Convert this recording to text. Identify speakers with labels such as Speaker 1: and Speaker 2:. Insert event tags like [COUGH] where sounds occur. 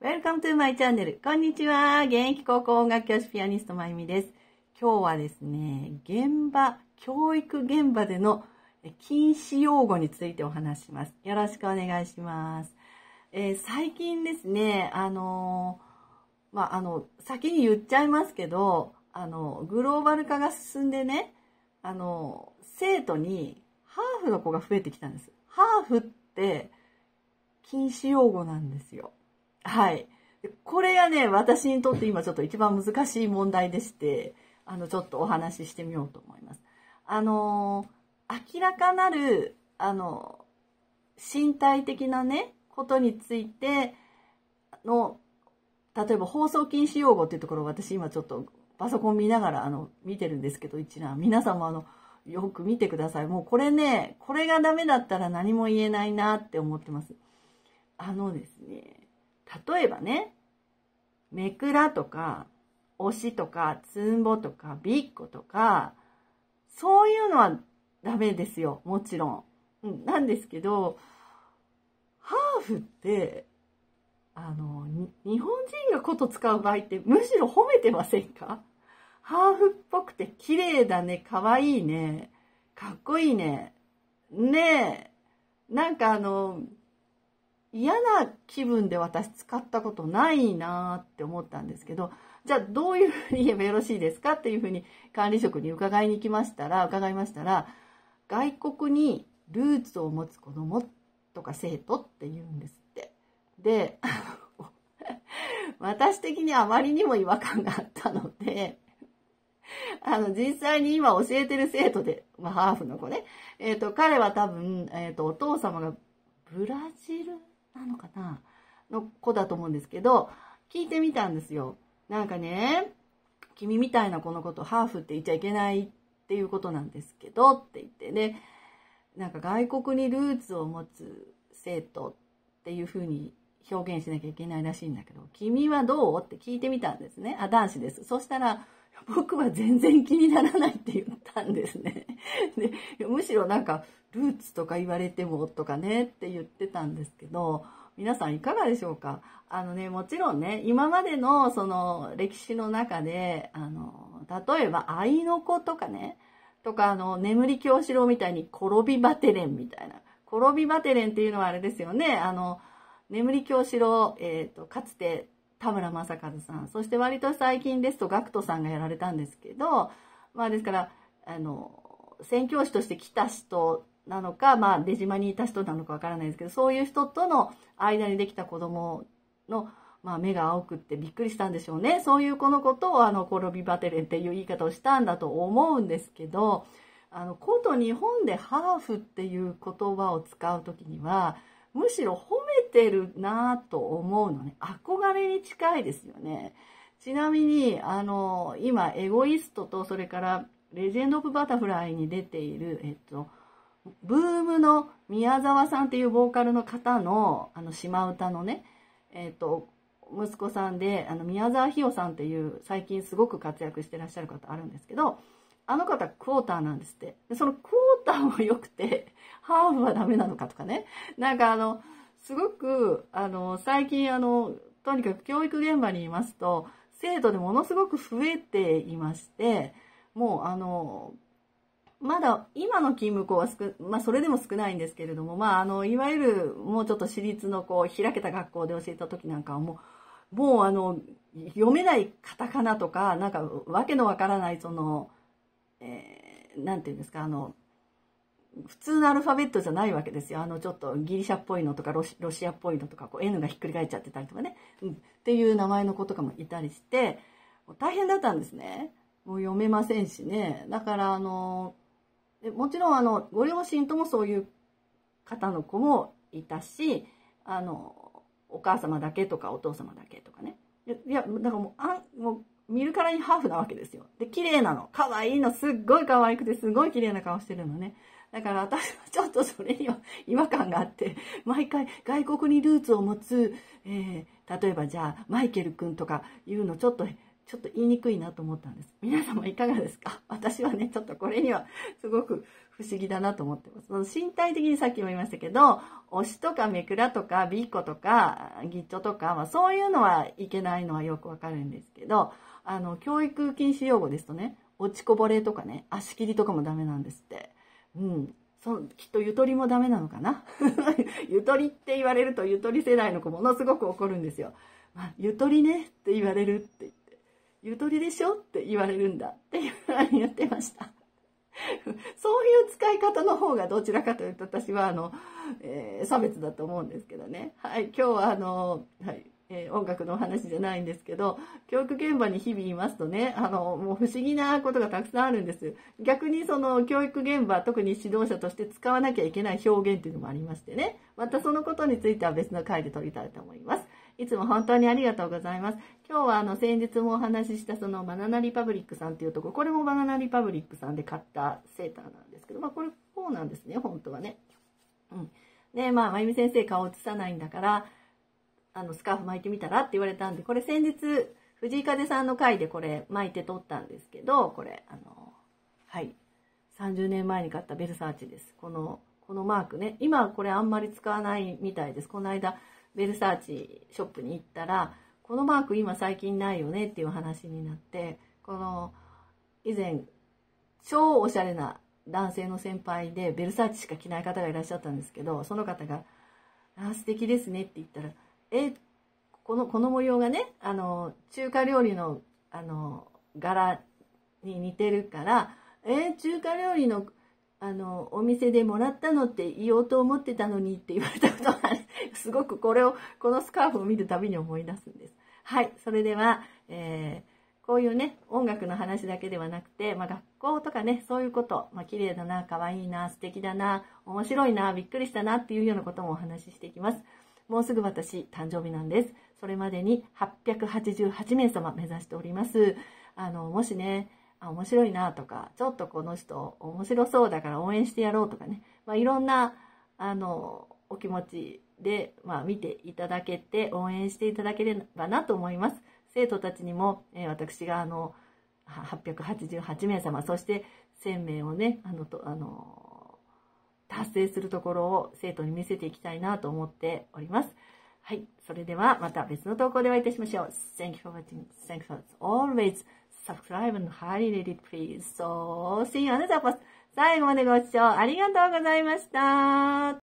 Speaker 1: Welcome to my channel. こんにちは。現役高校音楽教師ピアニストまゆみです。今日はですね、現場、教育現場での禁止用語についてお話します。よろしくお願いします。えー、最近ですね、あのー、まあ、あの、先に言っちゃいますけど、あの、グローバル化が進んでね、あの、生徒にハーフの子が増えてきたんです。ハーフって禁止用語なんですよ。はい。これがね、私にとって今ちょっと一番難しい問題でして、あの、ちょっとお話ししてみようと思います。あの、明らかなる、あの、身体的なね、ことについての、例えば放送禁止用語っていうところを私今ちょっとパソコン見ながら、あの、見てるんですけど、一覧。皆さんもあの、よく見てください。もうこれね、これがダメだったら何も言えないなって思ってます。あのですね、例えばね、めくらとか、推しとか、つんぼとか、びっことか、そういうのはダメですよ、もちろん。うん、なんですけど、ハーフって、あの、日本人がこと使う場合ってむしろ褒めてませんかハーフっぽくて綺麗だね、かわいいね、かっこいいね、ねえ、なんかあの、嫌な気分で私使ったことないなって思ったんですけど、じゃあどういうふうに言えばよろしいですかっていうふうに管理職に伺いに来ましたら、伺いましたら、外国にルーツを持つ子供とか生徒って言うんですって。で、[LAUGHS] 私的にあまりにも違和感があったので、あの、実際に今教えてる生徒で、まあ、ハーフの子ね。えっ、ー、と、彼は多分、えっ、ー、と、お父様がブラジルなのかなの子だと思うんですけど、聞いてみたんですよ。なんかね、君みたいな子のことハーフって言っちゃいけないっていうことなんですけどって言ってね、なんか外国にルーツを持つ生徒っていうふうに表現しなきゃいけないらしいんだけど、君はどうって聞いてみたんですね。あ、男子です。そしたら、僕は全然気にならないって言ったんですね。でむしろなんかルーツとか言われてもとかねって言ってたんですけど皆さんいかがでしょうかあのねもちろんね今までのその歴史の中であの例えば「愛の子」とかねとかあの眠り京四郎みたいに「転びバテレン」みたいな「転びバテレン」っていうのはあれですよねあの眠り京四郎、えーとかつて田村正和さんそして割と最近ですと GACKT さんがやられたんですけどまあですからあの宣教師として来た人なのか、まあ、出島にいた人なのかわからないですけどそういう人との間にできた子供の、まあ、目が青くってびっくりしたんでしょうねそういう子のことをあの転びバテレンっていう言い方をしたんだと思うんですけどあの日本でハーフっていう言葉を使う時にはむしろ褒めてるなと思うのね。憧れに近いですよね。ちなみに、あの、今、エゴイストと、それから、レジェンド・オブ・バタフライに出ている、えっと、ブームの宮沢さんっていうボーカルの方の、あの、島唄のね、えっと、息子さんで、あの、宮沢ひよさんっていう、最近すごく活躍してらっしゃる方あるんですけど、あの方クォーターなんですって。でそのクォーターも良くて、[LAUGHS] ハーフはダメなのかとかね。なんかあの、すごく、あの、最近あの、とにかく教育現場にいますと、生徒でものすごく増えていまして、もうあの、まだ今の勤務校は少、まあそれでも少ないんですけれども、まああの、いわゆるもうちょっと私立のこう開けた学校で教えた時なんかはもう、もうあの、読めないカタカナとか、なんかわけのわからないその、えー、なんていうんですか、あの、普通のアルファベットじゃないわけですよ。あの、ちょっとギリシャっぽいのとかロシ、ロシアっぽいのとか、こう、N がひっくり返っちゃってたりとかね、うん、っていう名前の子とかもいたりして、大変だったんですね。もう読めませんしね。だから、あの、もちろん、あの、ご両親ともそういう方の子もいたし、あの、お母様だけとかお父様だけとかね。いや、だからもう、あもう見るからにハーフなわけですよ。で、綺麗なの。可愛いの。すっごい可愛くて、すごい綺麗な顔してるのね。だから私は [LAUGHS] ちょっとそれには違和感があって、毎回外国にルーツを持つ、えー、例えばじゃあマイケル君とかいうのちょっとちょっと言いにくいなと思ったんです。皆様いかがですか [LAUGHS] 私はね、ちょっとこれにはすごく不思議だなと思ってます。その身体的にさっきも言いましたけど、推しとかめくらとかビっコとかギッチョとか、まあ、そういうのはいけないのはよくわかるんですけど、あの、教育禁止用語ですとね、落ちこぼれとかね、足切りとかもダメなんですって。うん。そきっとゆとりもダメなのかな [LAUGHS] ゆとりって言われるとゆとり世代の子ものすごく怒るんですよ。まあ、ゆとりねって言われるってゆとりでしょって言われるんだっていうふうに言ってました。[LAUGHS] そういう使い方の方がどちらかというと私はあの、えー、差別だと思うんですけどね。はい、今日はあの、はい、えー、音楽のお話じゃないんですけど、教育現場に日々いますとね、あの、もう不思議なことがたくさんあるんです。逆にその教育現場、特に指導者として使わなきゃいけない表現っていうのもありましてね、またそのことについては別の回で取りたいと思います。いつも本当にありがとうございます。今日はあの先日もお話ししたそのバナナリパブリックさんっていうところ、これもバナナリパブリックさんで買ったセーターなんですけど、まあこれこうなんですね、本当はね。うん。で、まあ、まゆみ先生顔映さないんだから、あのスカーフ巻いてみたらって言われたんで、これ先日、藤井風さんの回でこれ巻いて撮ったんですけど、これ、あの、はい。30年前に買ったベルサーチです。この、このマークね。今これあんまり使わないみたいです。この間、ベルサーチショップに行ったらこのマーク今最近ないよねっていう話になってこの以前超おしゃれな男性の先輩でベルサーチしか着ない方がいらっしゃったんですけどその方が「あ素敵ですね」って言ったら「えこのこの模様がねあの中華料理のあの柄に似てるからえ中華料理のあのお店でもらったのって言おうと思ってたのに」って言われたことがあて。[LAUGHS] すごくこれを、このスカーフを見るたびに思い出すんです。はい、それでは、えー、こういうね、音楽の話だけではなくて、まあ、学校とかね、そういうこと、まあ、綺麗だな、可愛いな、素敵だな、面白いな、びっくりしたなっていうようなこともお話ししていきます。もうすぐ私、誕生日なんです。それまでに888名様目指しております。あの、もしね、あ面白いなとか、ちょっとこの人面白そうだから応援してやろうとかね、まあ、いろんな、あの、お気持ちで、まあ、見ていただけて、応援していただければなと思います。生徒たちにも、えー、私があの、888名様、そして1000名をね、あの、とあの達成するところを生徒に見せていきたいなと思っております。はい。それではまた別の投稿でお会いいたしましょう。Thank you for watching. Thanks for always subscribe and highly rated please. So, see you another post. 最後までご視聴ありがとうございました。